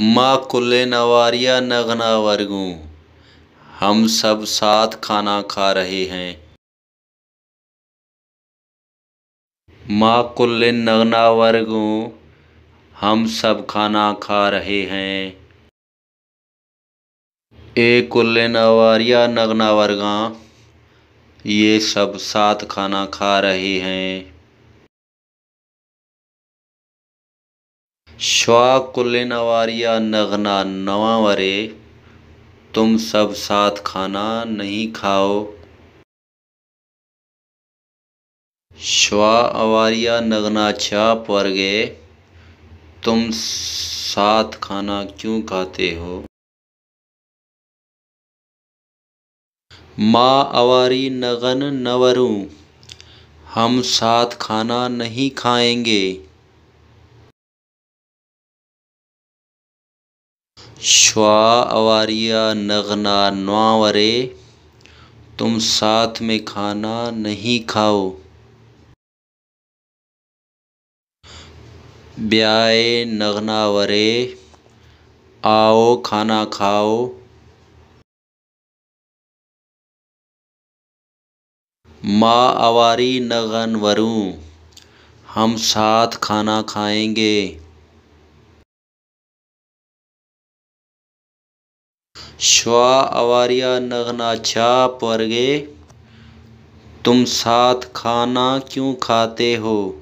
माँ कुल्ले नवारिया नगना वर्गू हम सब साथ खाना खा रहे हैं माँ कुल्ले नगना वर्गू हम सब खाना खा रहे हैं ए कुल्ले नवारिया नगना वर्गा ये सब साथ खाना खा रहे हैं शौकुल नवारिया नगना नवा वरे तुम सब साथ खाना नहीं खाओ श्वा अवारिया नगना छा पर तुम साथ खाना क्यों खाते हो माँ अवारी नगन नवरू हम साथ खाना नहीं खाएंगे श्वा अवारिया नगना नवावरे तुम साथ में खाना नहीं खाओ ब्याए नगनावरे आओ खाना खाओ माँ आवारी नगन वरु हम साथ खाना खाएंगे श्वा अवारिया नगना छा परगे तुम साथ खाना क्यों खाते हो